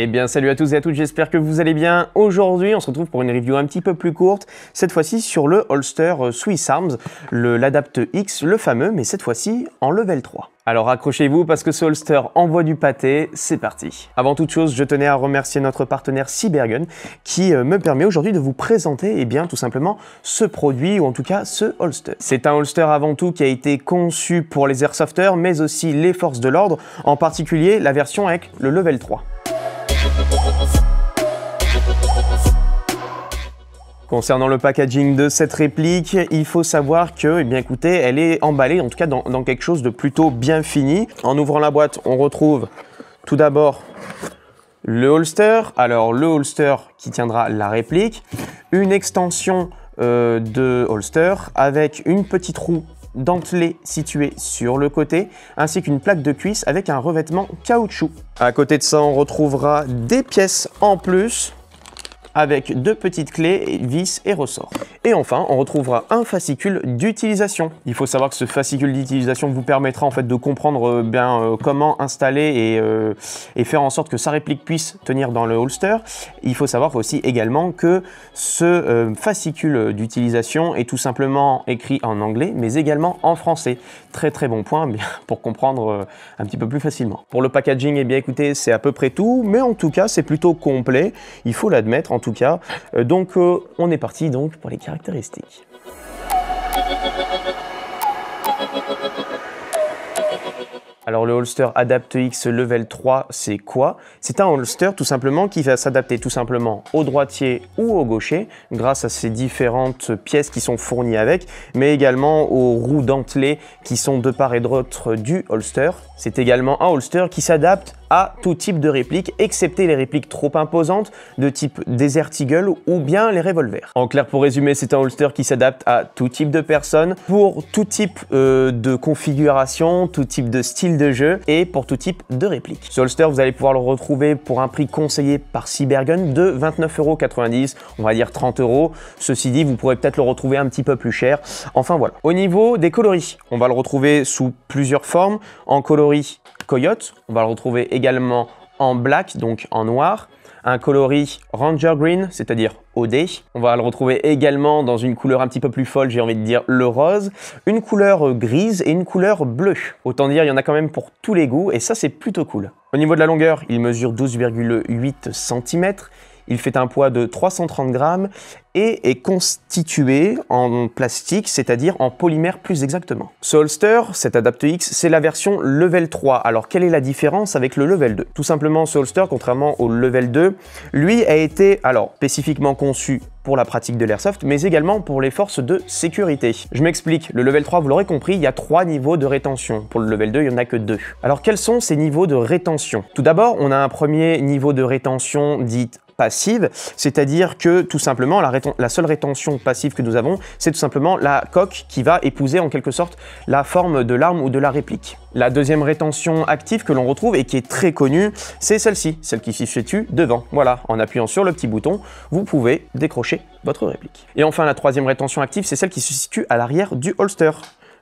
Eh bien salut à tous et à toutes, j'espère que vous allez bien. Aujourd'hui on se retrouve pour une review un petit peu plus courte, cette fois-ci sur le holster euh, Swiss Arms, l'Adapt X, le fameux, mais cette fois-ci en level 3. Alors accrochez-vous parce que ce holster envoie du pâté, c'est parti. Avant toute chose, je tenais à remercier notre partenaire Cybergun qui euh, me permet aujourd'hui de vous présenter eh bien tout simplement ce produit ou en tout cas ce holster. C'est un holster avant tout qui a été conçu pour les airsofters mais aussi les forces de l'ordre, en particulier la version avec le level 3. Concernant le packaging de cette réplique, il faut savoir que, eh bien, écoutez, elle est emballée, en tout cas dans, quelque chose de plutôt bien fini. En ouvrant la boîte, on retrouve tout d'abord le holster. Alors le holster qui tiendra la réplique, une extension euh, de holster avec une petite roue dentelé situé sur le côté, ainsi qu'une plaque de cuisse avec un revêtement caoutchouc. À côté de ça, on retrouvera des pièces en plus avec deux petites clés, vis et ressort. Et enfin, on retrouvera un fascicule d'utilisation. Il faut savoir que ce fascicule d'utilisation vous permettra en fait de comprendre euh, bien euh, comment installer euh, et, faire en sorte que sa réplique puisse tenir dans le holster. Il faut savoir aussi également que ce fascicule d'utilisation est tout simplement écrit en anglais, mais également en français. Très très bon point bien, pour comprendre un petit peu plus facilement. Pour le packaging, et eh bien écoutez, c'est à peu près tout, mais en tout cas, c'est plutôt complet. Il faut l'admettre. En cas. Euh, donc euh, on est parti donc pour les caractéristiques. Alors le holster Adapt X Level 3, c'est quoi C'est un holster tout simplement qui va s'adapter tout simplement au droitier ou au gaucher grâce à ces différentes pièces qui sont fournies avec, mais également aux roues dentelées qui sont de part et d'autre du holster. C'est également un holster qui s'adapte à tout type de réplique, excepté les répliques trop imposantes de type Desert Eagle ou bien les revolvers. En clair, pour résumer, c'est un holster qui s'adapte à tout type de personnes, pour tout type euh, de configuration, tout type de style de jeu et pour tout type de réplique. Ce holster, vous allez pouvoir le retrouver pour un prix conseillé par Cybergun de 29,90€, on va dire 30 euros Ceci dit, vous pourrez peut-être le retrouver un petit peu plus cher. Enfin voilà. Au niveau des coloris, on va le retrouver sous plusieurs formes, en coloris coyote. On va le retrouver également en black, donc en noir. Un coloris Ranger Green, c'est-à-dire OD. On va le retrouver également dans une couleur un petit peu plus folle, j'ai envie de dire le rose. Une couleur grise et une couleur bleue. Autant dire, il y en a quand même pour tous les goûts et ça, c'est plutôt cool. Au niveau de la longueur, il mesure 12,8 cm. Il fait un poids de 330 grammes et est constitué en plastique, c'est-à-dire en polymère plus exactement. Ce holster, cet Adapte X, c'est la version level 3. Alors quelle est la différence avec le level 2 Tout simplement, ce holster, contrairement au level 2, lui a été alors spécifiquement conçu pour la pratique de l'airsoft, mais également pour les forces de sécurité. Je m'explique, le level 3, vous l'aurez compris, il y a trois niveaux de rétention. Pour le level 2, il n'y en a que deux. Alors quels sont ces niveaux de rétention Tout d'abord, on a un premier niveau de rétention dit passive, c'est-à-dire que tout simplement la, seule rétention passive que nous avons, c'est tout simplement la coque qui va épouser en quelque sorte la forme de l'arme ou de la réplique. La deuxième rétention active que l'on retrouve et qui est très connue, c'est celle-ci, celle qui situe devant. Voilà, en appuyant sur le petit bouton, vous pouvez décrocher votre réplique. Et enfin, la troisième rétention active, c'est celle qui se situe à l'arrière du holster.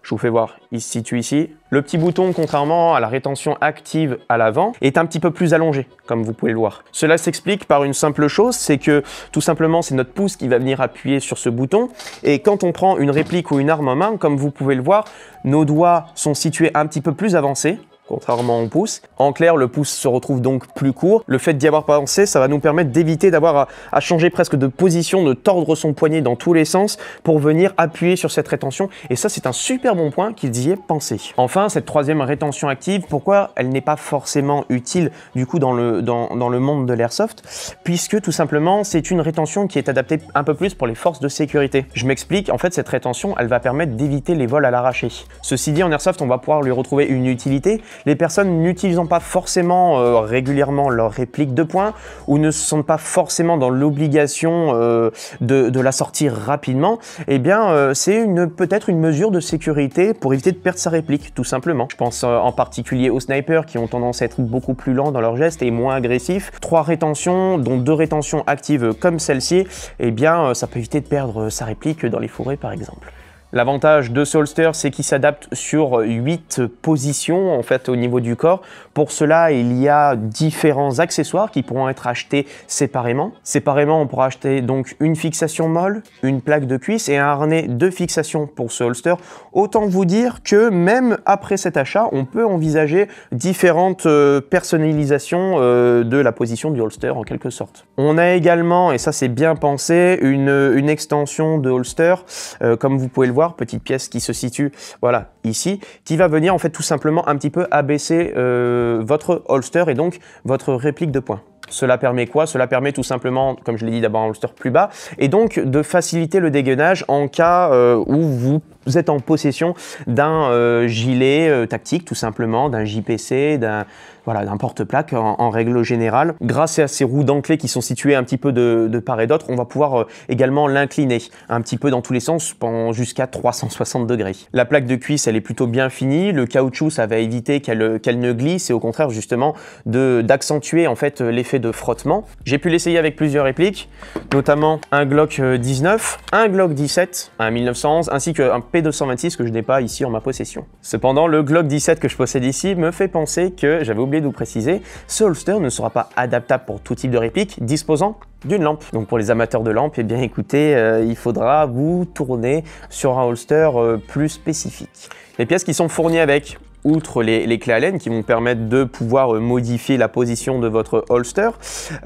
Je vous fais voir, il se situe ici. Le petit bouton, contrairement à la rétention active à l'avant, est un petit peu plus allongé, comme vous pouvez le voir. Cela s'explique par une simple chose, c'est que tout simplement c'est notre pouce qui va venir appuyer sur ce bouton, et quand on prend une réplique ou une arme en main, comme vous pouvez le voir, nos doigts sont situés un petit peu plus avancés, contrairement au pouce. En clair, le pouce se retrouve donc plus court. Le fait d'y avoir pensé, ça va nous permettre d'éviter d'avoir à, changer presque de position, de tordre son poignet dans tous les sens pour venir appuyer sur cette rétention. Et ça, c'est un super bon point qu'ils y aient pensé. Enfin, cette troisième rétention active, pourquoi elle n'est pas forcément utile du coup dans le, dans, dans le monde de l'airsoft Puisque tout simplement, c'est une rétention qui est adaptée un peu plus pour les forces de sécurité. Je m'explique, en fait, cette rétention, elle va permettre d'éviter les vols à l'arraché. Ceci dit, en airsoft, on va pouvoir lui retrouver une utilité, les personnes n'utilisant pas forcément euh, régulièrement leur réplique de points ou ne se sentent pas forcément dans l'obligation euh, de, la sortir rapidement, eh bien euh, c'est peut-être une mesure de sécurité pour éviter de perdre sa réplique, tout simplement. Je pense en particulier aux snipers qui ont tendance à être beaucoup plus lents dans leurs gestes et moins agressifs. Trois rétentions, dont deux rétentions actives comme celle-ci, eh bien ça peut éviter de perdre sa réplique dans les forêts par exemple. L'avantage de holster, c'est qu'il s'adapte sur 8 positions en fait au niveau du corps. Pour cela, il y a différents accessoires qui pourront être achetés séparément. Séparément, on pourra acheter donc une fixation molle, une plaque de cuisse et un harnais de fixation pour ce holster. Autant vous dire que même après cet achat, on peut envisager différentes euh, personnalisations euh, de la position du holster en quelque sorte. On a également, et ça c'est bien pensé, une, extension de holster, euh, comme vous pouvez le voir petite pièce qui se situe voilà ici, qui va venir en fait tout simplement un petit peu abaisser euh, votre holster et donc votre réplique de points. Cela permet quoi Cela permet tout simplement, comme je l'ai dit, d'abord un holster plus bas et donc de faciliter le dégainage en cas euh, où vous vous êtes en possession d'un euh, gilet euh, tactique tout simplement, d'un JPC, d'un voilà, porte-plaque en, règle générale. Grâce à ces roues d'enclés qui sont situées un petit peu de, part et d'autre, on va pouvoir euh, également l'incliner un petit peu dans tous les sens jusqu'à 360 degrés. La plaque de cuisse, elle est plutôt bien finie. Le caoutchouc, ça va éviter qu'elle ne glisse et au contraire justement d'accentuer en fait l'effet de frottement. J'ai pu l'essayer avec plusieurs répliques, notamment un Glock 19, un Glock 17, un 1911 ainsi qu'un 226 que je n'ai pas ici en ma possession. Cependant, le Glock 17 que je possède ici me fait penser que, j'avais oublié de vous préciser, ce holster ne sera pas adaptable pour tout type de réplique, disposant d'une lampe. Donc pour les amateurs de lampes, et eh bien écoutez, euh, il faudra vous tourner sur un holster euh, plus spécifique. Les pièces qui sont fournies avec, outre les, les clés Allen qui vont permettre de pouvoir euh, modifier la position de votre holster,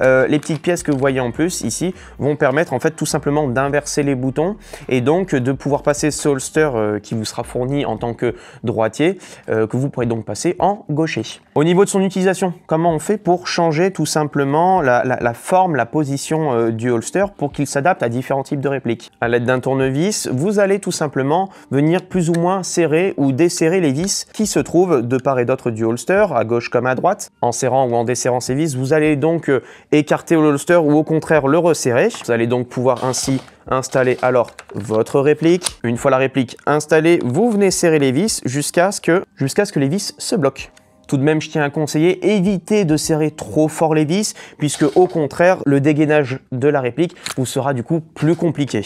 euh, les petites pièces que vous voyez en plus ici vont permettre en fait tout simplement d'inverser les boutons et donc euh, de pouvoir passer ce holster qui vous sera fourni en tant que droitier, que vous pourrez donc passer en gaucher. Au niveau de son utilisation, comment on fait pour changer tout simplement la, forme, la position du holster pour qu'il s'adapte à différents types de répliques À l'aide d'un tournevis, vous allez tout simplement venir plus ou moins serrer ou desserrer les vis qui se trouvent de part et d'autre du holster, à gauche comme à droite, en serrant ou en desserrant ces vis. Vous allez donc euh, écarter le holster ou au contraire le resserrer. Vous allez donc pouvoir ainsi installer alors votre réplique. Une fois la réplique installée, vous venez serrer les vis jusqu'à ce, que, jusqu'à ce que les vis se bloquent. Tout de même, je tiens à conseiller, évitez de serrer trop fort les vis, puisque au contraire, le dégainage de la réplique vous sera du coup plus compliqué.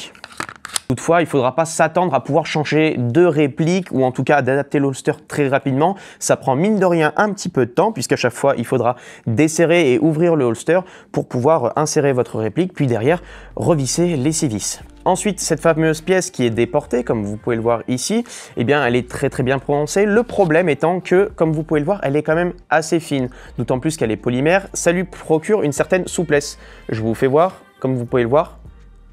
Toutefois, il ne faudra pas s'attendre à pouvoir changer de réplique ou en tout cas d'adapter l'holster très rapidement. Ça prend mine de rien un petit peu de temps puisqu'à chaque fois, il faudra desserrer et ouvrir le holster pour pouvoir insérer votre réplique puis derrière revisser les six vis. Ensuite, cette fameuse pièce qui est déportée, comme vous pouvez le voir ici, eh bien, elle est très très bien prononcée. Le problème étant que, comme vous pouvez le voir, elle est quand même assez fine. D'autant plus qu'elle est polymère, ça lui procure une certaine souplesse. Je vous fais voir, comme vous pouvez le voir,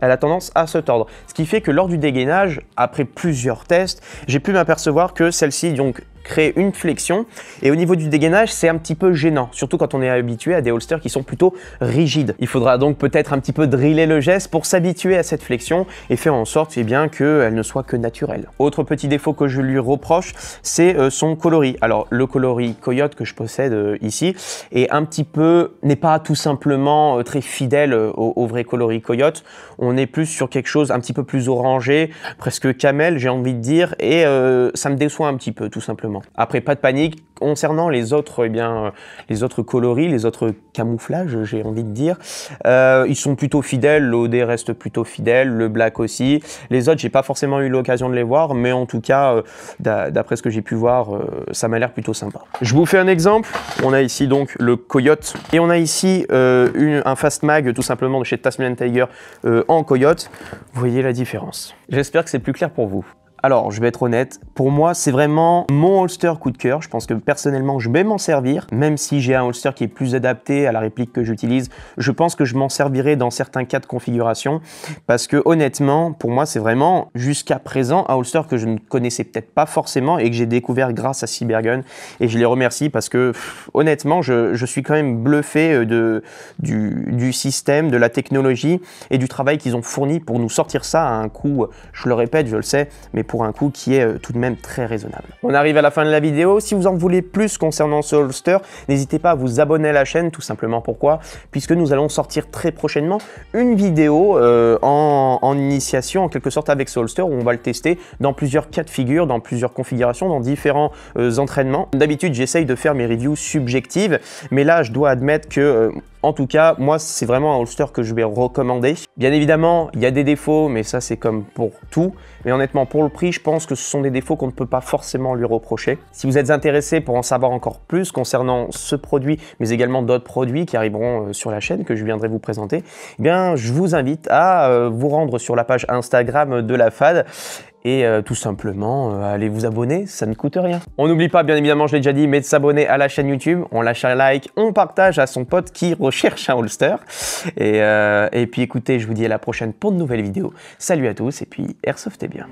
elle a tendance à se tordre. Ce qui fait que lors du dégainage, après plusieurs tests, j'ai pu m'apercevoir que celle-ci donc créer une flexion. Et au niveau du dégainage, c'est un petit peu gênant, surtout quand on est habitué à des holsters qui sont plutôt rigides. Il faudra donc peut-être un petit peu driller le geste pour s'habituer à cette flexion et faire en sorte eh bien qu'elle ne soit que naturelle. Autre petit défaut que je lui reproche, c'est euh, son coloris. Alors le coloris Coyote que je possède euh, ici est un petit peu n'est pas tout simplement euh, très fidèle au, vrai coloris Coyote. On est plus sur quelque chose un petit peu plus orangé, presque camel, j'ai envie de dire, et ça me déçoit un petit peu tout simplement. Après, pas de panique. Concernant les autres, eh bien, euh, les autres coloris, les autres camouflages, j'ai envie de dire, euh, ils sont plutôt fidèles. L'OD reste plutôt fidèle, le black aussi. Les autres, j'ai pas forcément eu l'occasion de les voir, mais en tout cas, euh, d'après ce que j'ai pu voir, ça m'a l'air plutôt sympa. Je vous fais un exemple. On a ici donc le Coyote et on a ici un Fast Mag tout simplement de chez Tasmanian Tiger en Coyote. Vous voyez la différence. J'espère que c'est plus clair pour vous. Alors, je vais être honnête, pour moi, c'est vraiment mon holster coup de cœur. Je pense que personnellement, je vais m'en servir, même si j'ai un holster qui est plus adapté à la réplique que j'utilise. Je pense que je m'en servirai dans certains cas de configuration, parce que honnêtement, pour moi, c'est vraiment jusqu'à présent un holster que je ne connaissais peut-être pas forcément et que j'ai découvert grâce à Cybergun. Et je les remercie parce que, honnêtement, je, suis quand même bluffé euh, de, du, système, de la technologie et du travail qu'ils ont fourni pour nous sortir ça à un coup. je le répète, je le sais, mais pour un coût qui est euh, tout de même très raisonnable. On arrive à la fin de la vidéo. Si vous en voulez plus concernant ce holster, n'hésitez pas à vous abonner à la chaîne, tout simplement pourquoi Puisque nous allons sortir très prochainement une vidéo euh, en, initiation, en quelque sorte avec ce holster, où on va le tester dans plusieurs cas de figure, dans plusieurs configurations, dans différents euh, entraînements. D'habitude, j'essaye de faire mes reviews subjectives, mais là, je dois admettre que en tout cas, moi, c'est vraiment un holster que je vais recommander. Bien évidemment, il y a des défauts, mais ça, c'est comme pour tout. Mais honnêtement, pour le prix, je pense que ce sont des défauts qu'on ne peut pas forcément lui reprocher. Si vous êtes intéressé pour en savoir encore plus concernant ce produit, mais également d'autres produits qui arriveront euh, sur la chaîne que je viendrai vous présenter, eh bien, je vous invite à euh, vous rendre sur la page Instagram de la FAD et euh, tout simplement euh, allez vous abonner, ça ne coûte rien. On n'oublie pas bien évidemment, je l'ai déjà dit, mais de s'abonner à la chaîne YouTube, on lâche un like, on partage à son pote qui recherche un holster. Et, euh, puis écoutez, je vous dis à la prochaine pour de nouvelles vidéos. Salut à tous et puis et bien.